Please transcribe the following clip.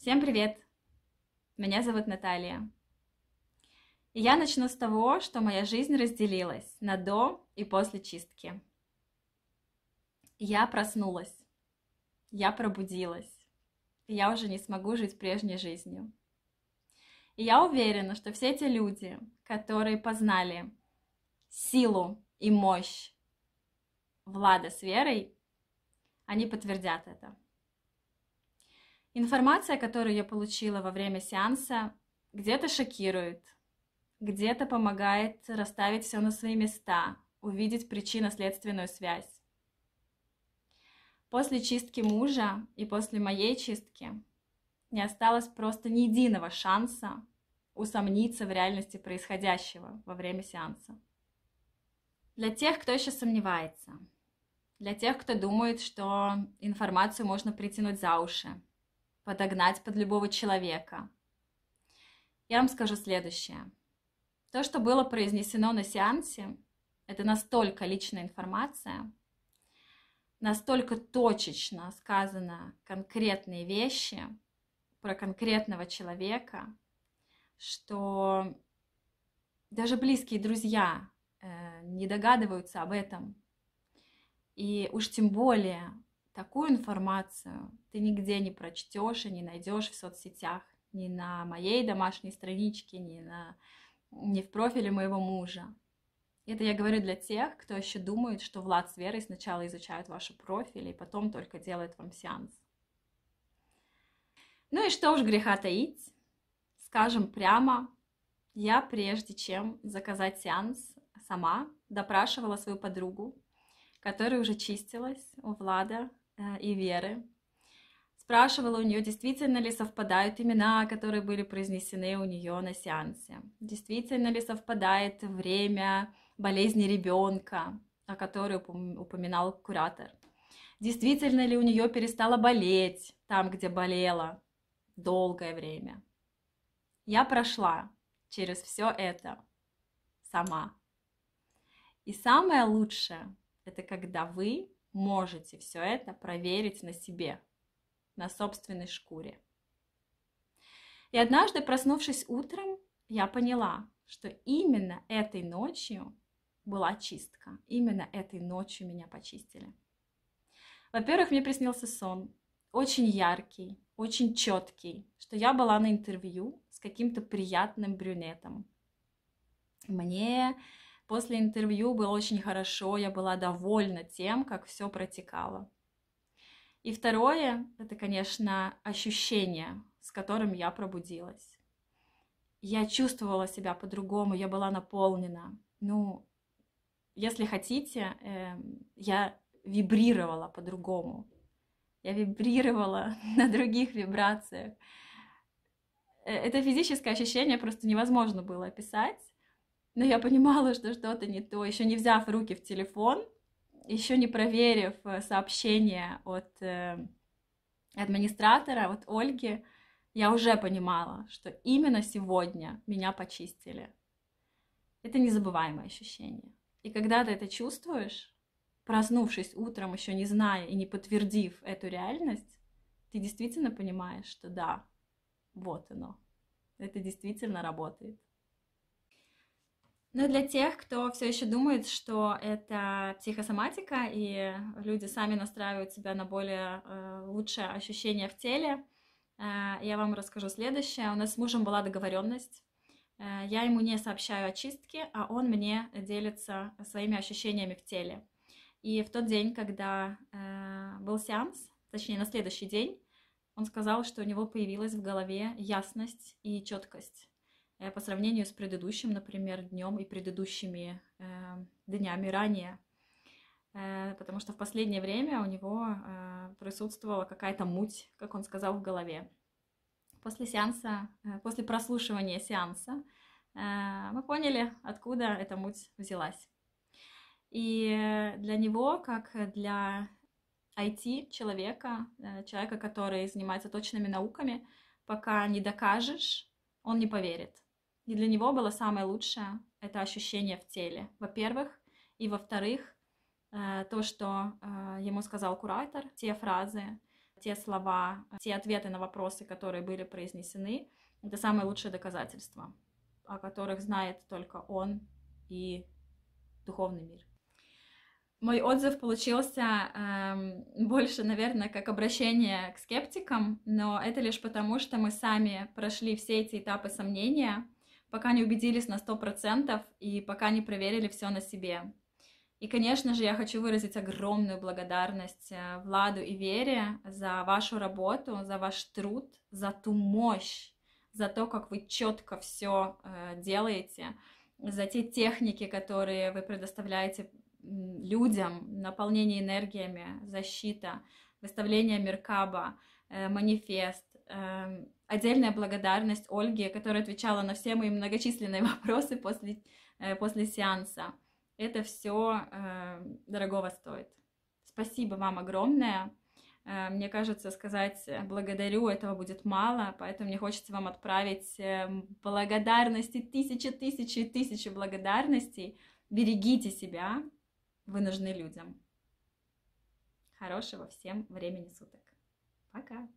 Всем привет! Меня зовут Наталья. И я начну с того, что моя жизнь разделилась на до и после чистки. Я проснулась. Я пробудилась. И я уже не смогу жить прежней жизнью. И я уверена, что все эти люди, которые познали силу и мощь Влада с Верой, они подтвердят это. Информация, которую я получила во время сеанса, где-то шокирует, где-то помогает расставить все на свои места, увидеть причинно-следственную связь. После чистки мужа и после моей чистки не осталось просто ни единого шанса усомниться в реальности происходящего во время сеанса. Для тех, кто еще сомневается, для тех, кто думает, что информацию можно притянуть за уши, подогнать под любого человека. Я вам скажу следующее. То, что было произнесено на сеансе, это настолько личная информация, настолько точечно сказано конкретные вещи про конкретного человека, что даже близкие друзья э, не догадываются об этом. И уж тем более Такую информацию ты нигде не прочтешь и не найдешь в соцсетях, ни на моей домашней страничке, ни, на, ни в профиле моего мужа. Это я говорю для тех, кто еще думает, что Влад с Верой сначала изучают ваши профили и потом только делают вам сеанс. Ну и что уж греха таить, скажем прямо, я прежде чем заказать сеанс сама допрашивала свою подругу, которая уже чистилась у Влада Э, и Веры. Спрашивала у нее, действительно ли совпадают имена, которые были произнесены у нее на сеансе. Действительно ли совпадает время болезни ребенка, о которой упоминал куратор. Действительно ли у нее перестала болеть там, где болела долгое время. Я прошла через все это сама. И самое лучшее – это когда вы можете все это проверить на себе, на собственной шкуре. И однажды, проснувшись утром, я поняла, что именно этой ночью была чистка, именно этой ночью меня почистили. Во-первых, мне приснился сон, очень яркий, очень четкий, что я была на интервью с каким-то приятным брюнетом. Мне После интервью было очень хорошо, я была довольна тем, как все протекало. И второе, это, конечно, ощущение, с которым я пробудилась. Я чувствовала себя по-другому, я была наполнена. Ну, если хотите, эм, я вибрировала по-другому. Я вибрировала на других вибрациях. Э, это физическое ощущение просто невозможно было описать но я понимала, что что-то не то. Еще не взяв руки в телефон, еще не проверив э, сообщение от э, администратора, от Ольги, я уже понимала, что именно сегодня меня почистили. Это незабываемое ощущение. И когда ты это чувствуешь, проснувшись утром, еще не зная и не подтвердив эту реальность, ты действительно понимаешь, что да, вот оно. Это действительно работает. Но для тех, кто все еще думает, что это психосоматика, и люди сами настраивают себя на более э, лучшее ощущение в теле, э, я вам расскажу следующее. У нас с мужем была договоренность. Э, я ему не сообщаю о чистке, а он мне делится своими ощущениями в теле. И в тот день, когда э, был сеанс, точнее на следующий день, он сказал, что у него появилась в голове ясность и четкость. Э, по сравнению с предыдущим, например, днем и предыдущими э, днями ранее. Э, потому что в последнее время у него присутствовала какая-то муть, как он сказал, в голове. После сеанса, после прослушивания сеанса мы поняли, откуда эта муть взялась. И для него, как для IT-человека, человека, который занимается точными науками, пока не докажешь, он не поверит. И для него было самое лучшее – это ощущение в теле, во-первых. И во-вторых, э, то, что э, ему сказал куратор, те фразы, те слова, э, те ответы на вопросы, которые были произнесены, это самые лучшие доказательства, о которых знает только он и духовный мир. Мой отзыв получился эм, больше, наверное, как обращение к скептикам, но это лишь потому, что мы сами прошли все эти этапы сомнения, пока не убедились на сто процентов и пока не проверили все на себе. И, конечно же, я хочу выразить огромную благодарность э, Владу и Вере за вашу работу, за ваш труд, за ту мощь, за то, как вы четко все э, делаете, за те техники, которые вы предоставляете людям, наполнение энергиями, защита, выставление Меркаба, э, манифест, эм, Отдельная благодарность Ольге, которая отвечала на все мои многочисленные вопросы после, э, после сеанса. Это все э, дорогого стоит. Спасибо вам огромное. Э, мне кажется, сказать э, благодарю этого будет мало, поэтому мне хочется вам отправить благодарности, тысячи, тысячи, тысячи благодарностей. Берегите себя, вы нужны людям. Хорошего всем времени суток. Пока!